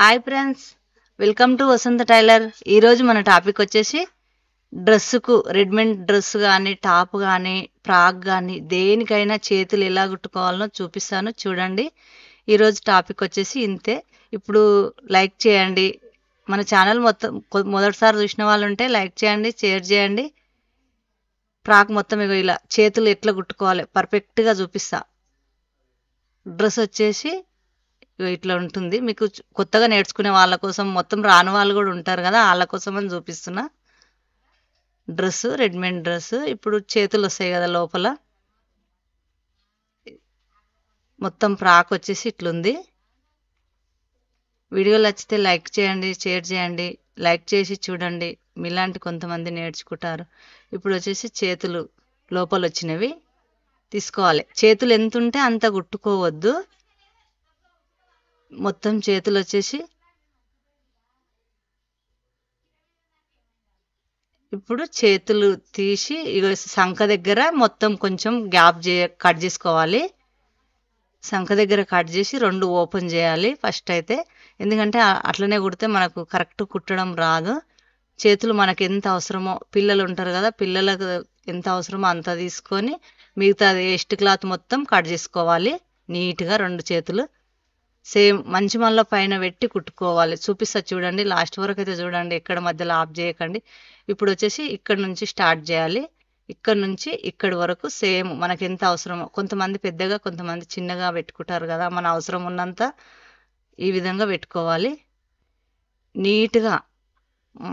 hi friends welcome to Vasantha tailor ఈరోజు మన topic వచ్చేసి డ్రెస్సుకు రెడీమేడ్ డ్రెస్ కానీ టాప్ కానీ ఫ్రాక్ కానీ దేనికైనా చేతులు ఎలా కుట్టుకోవాలనో చూపిస్తాను చూడండి ఈరోజు టాపిక్ వచ్చేసి ఇంతే ఇప్పుడు లైక్ చేయండి మన ఛానల్ మొత్తం మొదటిసారి చూసిన వాళ్ళు ఉంటే లైక్ చేయండి షేర్ చేయండి ఫ్రాక్ మొత్తం ఇలా చేతులు ఎట్లా కుట్టుకోవాలి పర్ఫెక్ట్గా చూపిస్తా డ్రెస్ వచ్చేసి ఇట్లా ఉంటుంది మీకు కొత్తగా నేర్చుకునే వాళ్ళ కోసం మొత్తం రాని వాళ్ళు కూడా ఉంటారు కదా వాళ్ళ కోసం అని చూపిస్తున్నా డ్రెస్ రెడీమేడ్ డ్రెస్ ఇప్పుడు చేతులు వస్తాయి కదా లోపల మొత్తం ఫ్రాక్ వచ్చేసి ఇట్లుంది వీడియో నచ్చితే లైక్ చేయండి షేర్ చేయండి లైక్ చేసి చూడండి మీలాంటి కొంతమంది నేర్చుకుంటారు ఇప్పుడు వచ్చేసి చేతులు లోపల వచ్చినవి తీసుకోవాలి చేతులు ఎంత ఉంటే అంత గుట్టుకోవద్దు మొత్తం చేతులు వచ్చేసి ఇప్పుడు చేతులు తీసి ఇక సంఖ దగ్గర మొత్తం కొంచెం గ్యాప్ చే కట్ చేసుకోవాలి సంఖ దగ్గర కట్ చేసి రెండు ఓపెన్ చేయాలి ఫస్ట్ అయితే ఎందుకంటే అట్లనే కుడితే మనకు కరెక్ట్ కుట్టడం రాదు చేతులు మనకు ఎంత అవసరమో పిల్లలు ఉంటారు కదా పిల్లలకు ఎంత అవసరమో అంత తీసుకొని మిగతా వేస్ట్ క్లాత్ మొత్తం కట్ చేసుకోవాలి నీట్గా రెండు చేతులు సేమ్ మంచి మళ్ళీ పైన పెట్టి కుట్టుకోవాలి చూపిస్తా చూడండి లాస్ట్ వరకు అయితే చూడండి ఎక్కడ మధ్యలో ఆఫ్ చేయకండి ఇప్పుడు వచ్చేసి ఇక్కడ నుంచి స్టార్ట్ చేయాలి ఇక్కడ నుంచి ఇక్కడ వరకు సేమ్ మనకి ఎంత అవసరమో కొంతమంది పెద్దగా కొంతమంది చిన్నగా పెట్టుకుంటారు కదా మన అవసరం ఉన్నంత ఈ విధంగా పెట్టుకోవాలి నీట్గా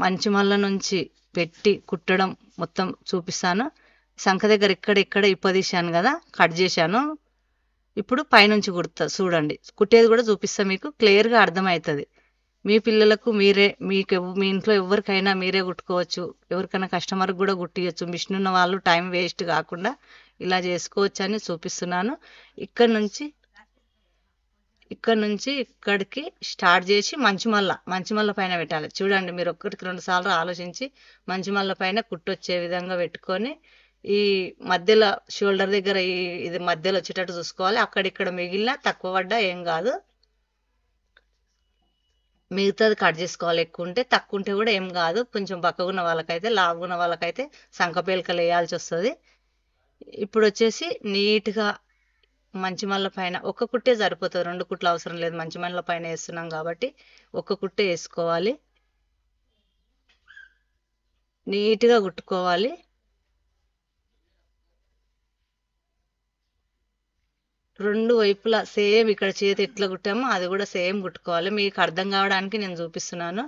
మంచి మళ్ళ నుంచి పెట్టి కుట్టడం మొత్తం చూపిస్తాను సంఖ దగ్గర ఇక్కడ ఇక్కడ ఇప్పదీశాను కదా కట్ చేశాను ఇప్పుడు పైనుంచి కుడతా చూడండి కుట్టేది కూడా చూపిస్తా మీకు క్లియర్గా అర్థమవుతుంది మీ పిల్లలకు మీరే మీకు మీ ఇంట్లో ఎవరికైనా మీరే కుట్టుకోవచ్చు ఎవరికైనా కస్టమర్కి కూడా కుట్టియచ్చు మిషన్ ఉన్న వాళ్ళు టైం వేస్ట్ కాకుండా ఇలా చేసుకోవచ్చు అని చూపిస్తున్నాను ఇక్కడ నుంచి ఇక్కడ నుంచి ఇక్కడికి స్టార్ట్ చేసి మంచిమల్ల మంచిమల్ల పైన పెట్టాలి చూడండి మీరు ఒక్కటికి రెండు సార్లు ఆలోచించి మంచిమల్ల పైన కుట్టొచ్చే విధంగా పెట్టుకొని ఈ మధ్యలో షోల్డర్ దగ్గర ఈ ఇది మధ్యలో వచ్చేటట్టు చూసుకోవాలి అక్కడిక్కడ మిగిలిన తక్కువ పడ్డా ఏం కాదు మిగతాది కట్ చేసుకోవాలి ఎక్కువ ఉంటే తక్కువ ఉంటే కూడా ఏం కాదు కొంచెం బక్కగున్న వాళ్ళకైతే ఉన్న వాళ్ళకైతే సంకపేలికలు వేయాల్సి వస్తుంది ఇప్పుడు వచ్చేసి నీట్గా మంచి మళ్ళ పైన ఒక్క కుట్టే సరిపోతుంది రెండు కుట్లు అవసరం లేదు మంచి మళ్ళ పైన వేస్తున్నాం కాబట్టి ఒక్క కుట్టే వేసుకోవాలి నీట్గా కుట్టుకోవాలి రెండు వైపులా సేమ్ ఇక్కడ చేతి ఎట్లా కుట్టామో అది కూడా సేమ్ కుట్టుకోవాలి మీకు అర్థం కావడానికి నేను చూపిస్తున్నాను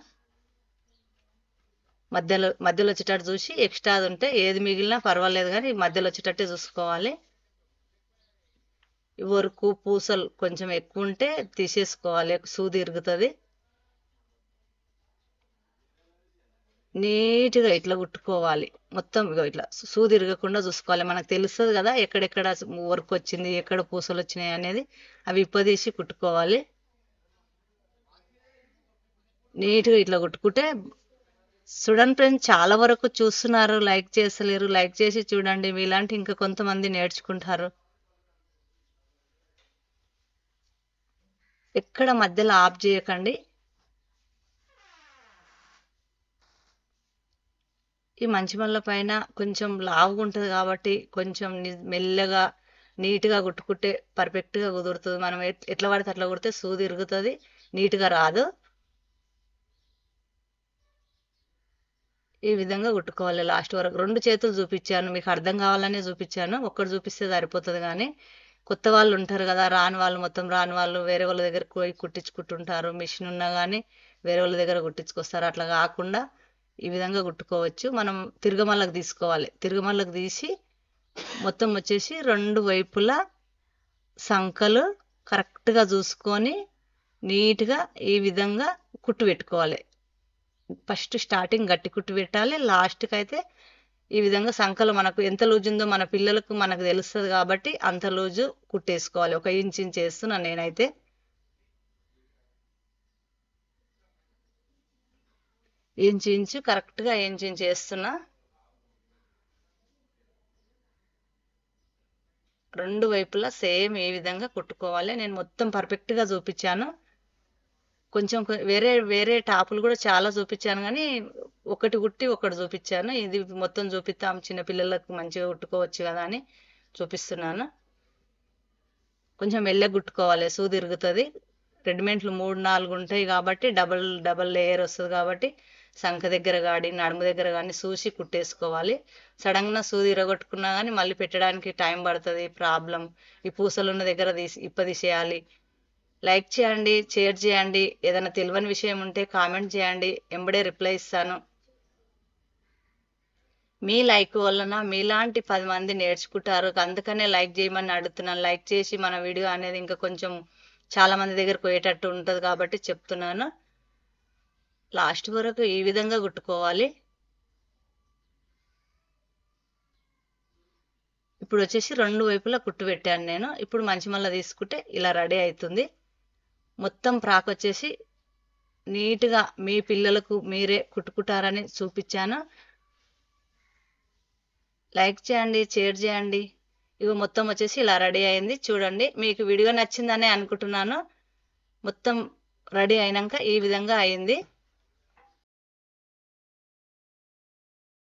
మధ్యలో మధ్యలో వచ్చేటట్టు చూసి ఎక్స్ట్రా అది ఉంటే ఏది మిగిలినా పర్వాలేదు కానీ మధ్యలో వచ్చేటట్టే చూసుకోవాలి వరకు పూసలు కొంచెం ఎక్కువ ఉంటే తీసేసుకోవాలి సూది ఇరుగుతుంది నీట్గా ఇట్లా కుట్టుకోవాలి మొత్తం ఇగో ఇట్లా తిరగకుండా చూసుకోవాలి మనకు తెలుస్తుంది కదా ఎక్కడెక్కడ వర్క్ వచ్చింది ఎక్కడ పూసలు వచ్చినాయి అనేది అవి ఇప్పదీసి కుట్టుకోవాలి నీట్గా ఇట్లా కుట్టుకుంటే చూడండి ఫ్రెండ్స్ చాలా వరకు చూస్తున్నారు లైక్ చేసలేరు లైక్ చేసి చూడండి మీలాంటి ఇంకా కొంతమంది నేర్చుకుంటారు ఎక్కడ మధ్యలో ఆఫ్ చేయకండి ఈ మంచి మళ్ళ పైన కొంచెం లావుగా ఉంటుంది కాబట్టి కొంచెం మెల్లగా నీట్గా కుట్టుకుంటే పర్ఫెక్ట్గా కుదురుతుంది మనం ఎట్లా పడితే అట్లా కుడితే సూది ఇరుగుతుంది నీట్గా రాదు ఈ విధంగా కుట్టుకోవాలి లాస్ట్ వరకు రెండు చేతులు చూపించాను మీకు అర్థం కావాలనే చూపించాను ఒక్కటి చూపిస్తే సరిపోతుంది కానీ కొత్త వాళ్ళు ఉంటారు కదా రాని వాళ్ళు మొత్తం రాని వాళ్ళు వేరే వాళ్ళ దగ్గర పోయి కుట్టించుకుంటుంటారు మిషన్ ఉన్నా కానీ వేరే వాళ్ళ దగ్గర కుట్టించుకొస్తారు అట్లా కాకుండా ఈ విధంగా కుట్టుకోవచ్చు మనం తిరుగమల్లకు తీసుకోవాలి తిరుగమల్లకు తీసి మొత్తం వచ్చేసి రెండు వైపులా సంకలు కరెక్ట్గా చూసుకొని నీట్గా ఈ విధంగా కుట్టు పెట్టుకోవాలి ఫస్ట్ స్టార్టింగ్ గట్టి కుట్టు పెట్టాలి లాస్ట్కి అయితే ఈ విధంగా సంకలు మనకు ఎంత లూజు ఉందో మన పిల్లలకు మనకు తెలుస్తుంది కాబట్టి అంత లూజు కుట్టేసుకోవాలి ఒక ఇంచు ఇంచు వేస్తున్నాను నేనైతే ఇంచు ఇంచు కరెక్ట్గా ఇంచు ఇంచు వేస్తున్నా రెండు వైపులా సేమ్ ఏ విధంగా కుట్టుకోవాలి నేను మొత్తం పర్ఫెక్ట్గా చూపించాను కొంచెం వేరే వేరే టాపులు కూడా చాలా చూపించాను కానీ ఒకటి కుట్టి ఒకటి చూపించాను ఇది మొత్తం చూపిస్తాం చిన్నపిల్లలకు మంచిగా కుట్టుకోవచ్చు కదా అని చూపిస్తున్నాను కొంచెం మెల్లగా కుట్టుకోవాలి సూ తిరుగుతుంది రెడీమేడ్లు మూడు నాలుగు ఉంటాయి కాబట్టి డబల్ డబల్ లేయర్ వస్తుంది కాబట్టి సంఖ దగ్గర కానీ నడుము దగ్గర కానీ చూసి కుట్టేసుకోవాలి సడన్గా సూది ఇరగొట్టుకున్నా కానీ మళ్ళీ పెట్టడానికి టైం పడుతుంది ప్రాబ్లం ఈ పూసలు ఉన్న దగ్గర తీసి తీసేయాలి లైక్ చేయండి షేర్ చేయండి ఏదైనా తెలియని విషయం ఉంటే కామెంట్ చేయండి ఎంబడే రిప్లై ఇస్తాను మీ లైక్ వలన మీలాంటి పది మంది నేర్చుకుంటారు అందుకనే లైక్ చేయమని అడుగుతున్నాను లైక్ చేసి మన వీడియో అనేది ఇంకా కొంచెం చాలా మంది దగ్గర పోయేటట్టు ఉంటుంది కాబట్టి చెప్తున్నాను లాస్ట్ వరకు ఈ విధంగా కుట్టుకోవాలి ఇప్పుడు వచ్చేసి రెండు వైపులా కుట్టు పెట్టాను నేను ఇప్పుడు మంచి మళ్ళీ తీసుకుంటే ఇలా రెడీ అవుతుంది మొత్తం ఫ్రాక్ వచ్చేసి నీట్గా మీ పిల్లలకు మీరే కుట్టుకుంటారని చూపించాను లైక్ చేయండి షేర్ చేయండి ఇవి మొత్తం వచ్చేసి ఇలా రెడీ అయింది చూడండి మీకు విడిగా నచ్చిందనే అనుకుంటున్నాను మొత్తం రెడీ అయినాక ఈ విధంగా అయింది